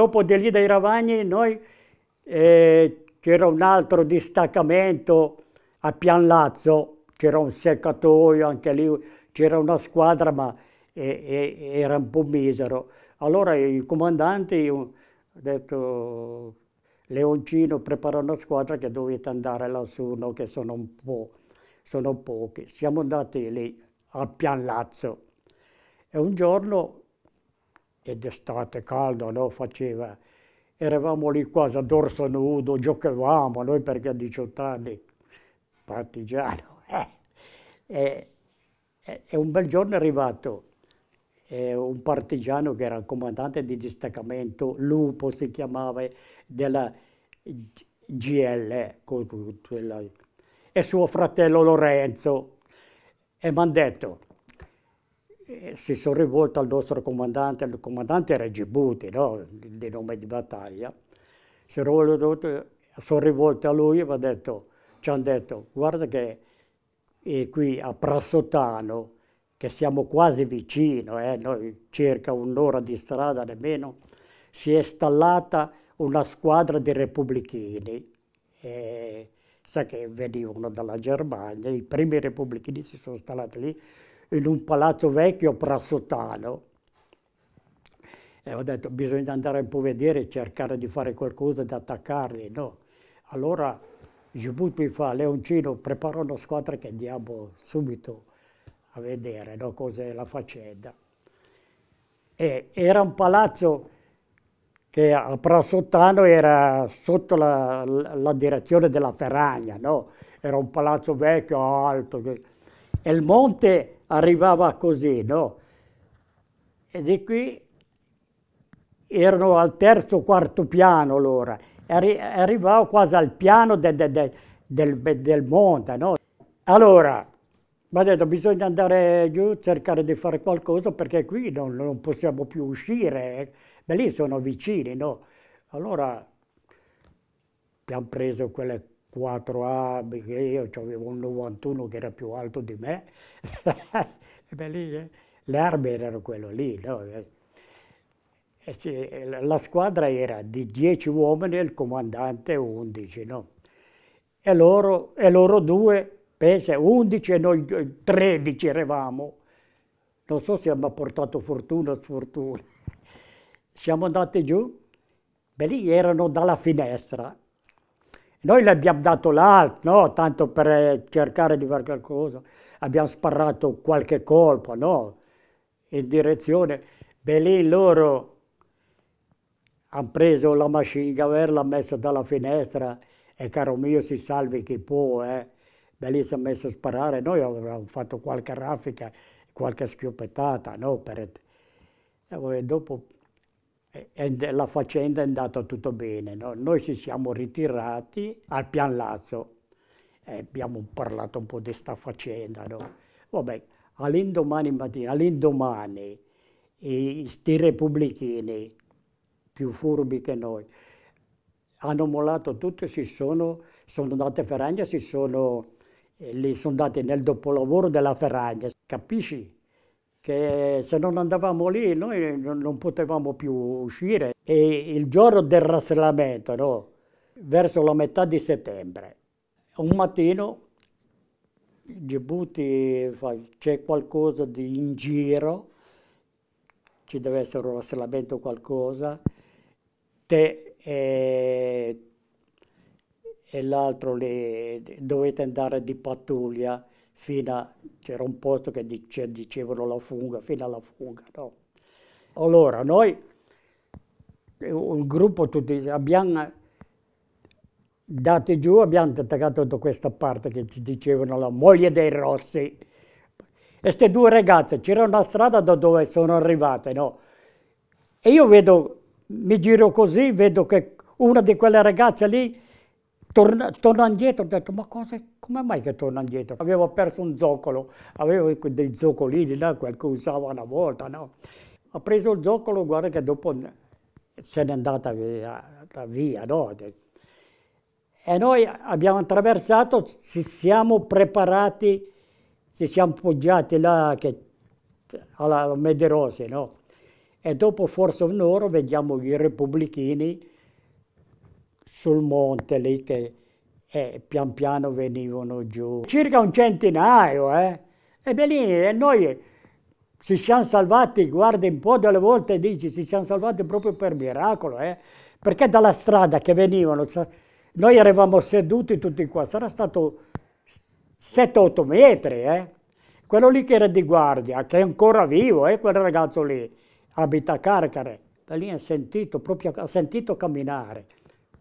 dopo di lì dai Ravagni noi eh, c'era un altro distaccamento a Pianlazzo, c'era un seccatoio, anche lì c'era una squadra ma eh, eh, era un po' misero. Allora il comandante ha detto Leoncino prepara una squadra che dovete andare lassù, no? che sono un po' sono pochi. Siamo andati lì a Pianlazzo e un giorno e d'estate caldo no? faceva. Eravamo lì quasi a dorso nudo, giocavamo, noi perché a 18 anni, partigiano. Eh. e, e un bel giorno è arrivato eh, un partigiano che era il comandante di distaccamento, Lupo si chiamava, della GL, eh, quella, e suo fratello Lorenzo, e mi hanno detto, eh, si sono rivolto al nostro comandante, il comandante era Gibuti, no? di nome di battaglia, si sono rivolti a lui e detto, ci hanno detto guarda che qui a Prassotano, che siamo quasi vicino, eh, noi circa un'ora di strada nemmeno, si è installata una squadra di repubblichini. Eh, sa che venivano dalla Germania, i primi repubblichini si sono installati lì, in un palazzo vecchio prassotano. E ho detto, bisogna andare un po' a vedere, cercare di fare qualcosa di attaccarli, no? Allora Gibuti mi fa, Leoncino, prepara una squadra che andiamo subito a vedere no? cos'è la faccenda. E era un palazzo che a Prassottano era sotto la, la, la direzione della Ferragna, no? Era un palazzo vecchio, alto, che e il monte arrivava così, no? E di qui erano al terzo quarto piano loro, Arri arrivavo quasi al piano de de de del, del, monte, no? Allora, mi ha detto bisogna andare giù, cercare di fare qualcosa perché qui non, non possiamo più uscire, ma eh. lì sono vicini, no? Allora abbiamo preso quelle 4A, perché io avevo un 91 che era più alto di me, eh? le armi erano quello lì. No? Eh, la squadra era di 10 uomini e il comandante 11, no? E loro, e loro due, pensa, 11 e noi 13 eravamo. Non so se abbiamo portato fortuna o sfortuna. Siamo andati giù, beh lì erano dalla finestra, noi le abbiamo dato l'alt, no? Tanto per eh, cercare di fare qualcosa. Abbiamo sparato qualche colpo, no? In direzione. Beh, lì loro hanno preso la machine gun, l'hanno messa dalla finestra e caro mio si salvi chi può, eh. Beh, lì si è messo a sparare. Noi avevamo fatto qualche raffica, qualche schioppettata, no? Per... E poi dopo e la faccenda è andata tutto bene. No? Noi ci siamo ritirati al Pian Lazio e eh, abbiamo parlato un po' di questa faccenda. No? Vabbè, all'indomani mattina, all'indomani, questi repubblichini più furbi che noi hanno mollato tutto, si sono, sono andati a Ferragna, si sono, eh, sono andati nel dopolavoro della Ferragna, capisci? che se non andavamo lì noi non potevamo più uscire. E il giorno del rastrellamento, no? verso la metà di settembre, un mattino Djibouti Djibouti c'è qualcosa di in giro, ci deve essere un rastrellamento o qualcosa, te e, eh, e l'altro dovete andare di pattuglia fino a, c'era un posto che dice, dicevano la funga, fino alla funga, no? Allora, noi, eh, un gruppo, tutti, abbiamo dato giù, abbiamo attaccato da questa parte che ci dicevano la moglie dei Rossi. Queste due ragazze, c'era una strada da dove sono arrivate, no? E io vedo, mi giro così, vedo che una di quelle ragazze lì torna, torna indietro, ho detto ma cosa, come mai che torna indietro? Avevo perso un zoccolo, avevo dei zoccolini là, quel che usavo una volta, no? Ho preso il zoccolo, guarda che dopo se n'è andata via, via no? E noi abbiamo attraversato, ci siamo preparati, ci siamo poggiati là che, alla Mederosi, no? E dopo forse un'ora vediamo i repubblichini sul monte lì che eh, pian piano venivano giù. Circa un centinaio, eh? E beh, lì eh, noi ci siamo salvati, guarda un po' delle volte dici, ci siamo salvati proprio per miracolo, eh? Perché dalla strada che venivano, cioè, noi eravamo seduti tutti qua, sarà stato 7-8 metri, eh? Quello lì che era di guardia, che è ancora vivo, eh, quel ragazzo lì, abita a Carcare. Da lì ha sentito, proprio ha sentito camminare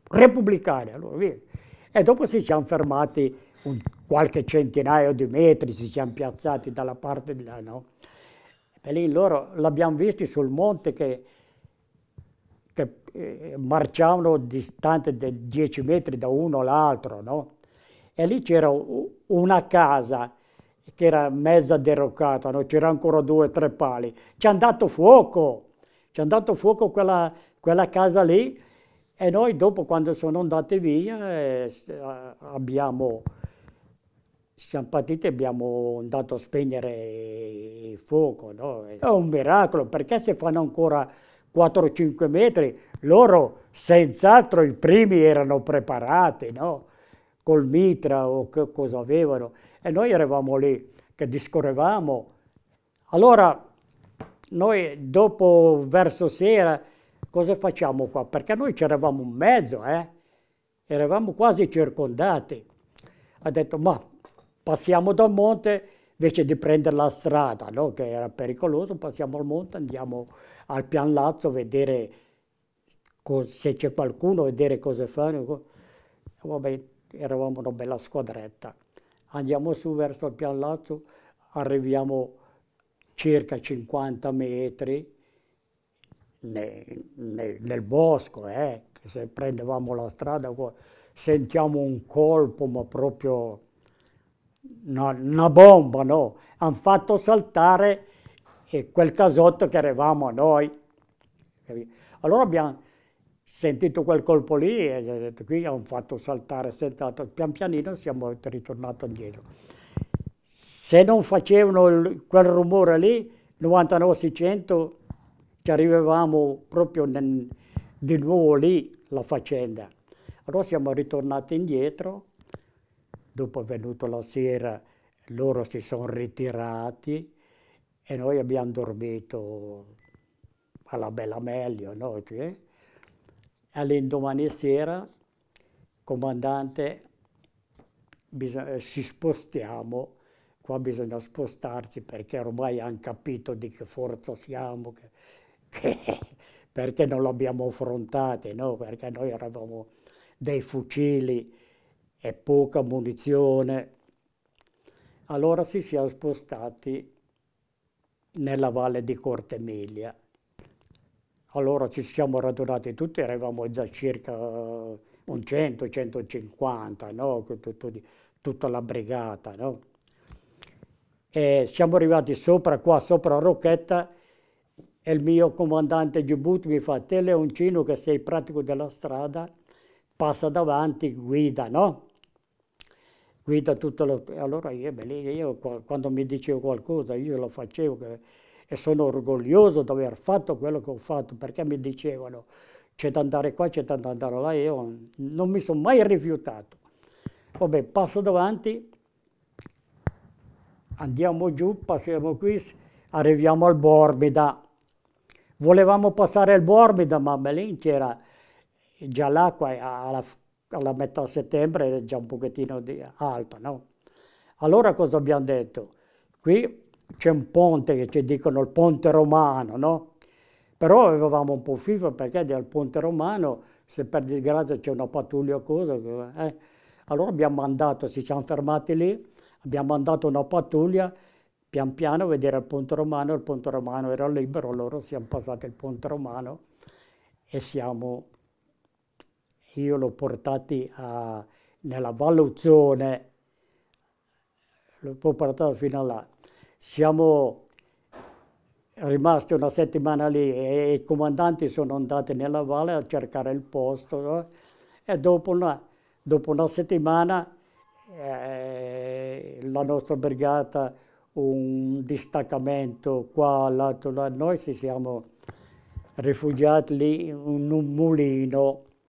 repubblicani. Allora, e dopo si siamo fermati un, qualche centinaio di metri, si siamo piazzati dalla parte di là, no? E lì loro l'abbiamo visti sul monte che, che eh, marciavano distante di 10 metri da uno all'altro, no? E lì c'era una casa che era mezza derroccata, no? c'erano ancora due o tre pali. Ci hanno dato fuoco, ci hanno dato fuoco quella, quella casa lì, e noi dopo, quando sono andati via, eh, abbiamo, siamo partiti e abbiamo andato a spegnere il fuoco. No? È un miracolo, perché se fanno ancora 4-5 metri, loro senz'altro i primi erano preparati, no? col mitra o che cosa avevano. E noi eravamo lì che discorrevamo. Allora, noi dopo verso sera cosa facciamo qua? Perché noi c'eravamo in mezzo, eh? eravamo quasi circondati. Ha detto, ma passiamo dal monte invece di prendere la strada, no? che era pericoloso, passiamo al monte, andiamo al Pian Lazzo a vedere se c'è qualcuno, vedere cosa fanno. Vabbè, eravamo una bella squadretta. Andiamo su verso il Pian Lazzo, arriviamo circa 50 metri, nel, nel, nel bosco, eh, se prendevamo la strada sentiamo un colpo, ma proprio una, una bomba, no? Hanno fatto saltare quel casotto che eravamo noi. Allora abbiamo sentito quel colpo lì e detto qui hanno fatto saltare, sentato, pian pianino siamo ritornati indietro. Se non facevano quel rumore lì, 99 100 ci arrivavamo proprio nel, di nuovo lì la faccenda. Allora siamo ritornati indietro, dopo è venuta la sera, loro si sono ritirati e noi abbiamo dormito alla bella meglio. No? Cioè. All'indomani sera, comandante, bisogna, eh, ci spostiamo, qua bisogna spostarsi perché ormai hanno capito di che forza siamo. Che, perché non l'abbiamo affrontata, no? perché noi eravamo dei fucili e poca munizione. Allora si siamo spostati nella valle di Corte Emilia. Allora ci siamo radunati tutti, eravamo già circa eh, un 100, 150, no? tutta la brigata. No? E siamo arrivati sopra qua, sopra Rocchetta, e il mio comandante Gibuti mi fa, te Leoncino che sei pratico della strada, passa davanti, guida, no? Guida tutto lo... Allora io, io quando mi dicevo qualcosa io lo facevo che... e sono orgoglioso di aver fatto quello che ho fatto perché mi dicevano c'è da andare qua, c'è da andare là, io non mi sono mai rifiutato. Vabbè, passo davanti, andiamo giù, passiamo qui, arriviamo al Bormida. Volevamo passare il Bormida, ma lì c'era già l'acqua eh, alla, alla, metà settembre era già un pochettino alta, no? Allora cosa abbiamo detto? Qui c'è un ponte che ci dicono il ponte romano, no? Però avevamo un po' FIFA perché dal ponte romano, se per disgrazia c'è una pattuglia o cosa, eh? eh allora abbiamo mandato, ci siamo fermati lì, abbiamo mandato una pattuglia pian piano vedere il ponte romano, il ponte romano era libero, loro siamo passati il ponte romano e siamo, io l'ho portati a, nella Valluzzone, l'ho portato fino a là. Siamo rimasti una settimana lì e i comandanti sono andati nella valle a cercare il posto no? e dopo una, dopo una settimana eh, la nostra brigata un distaccamento qua, là, là. Noi ci siamo rifugiati lì in un mulino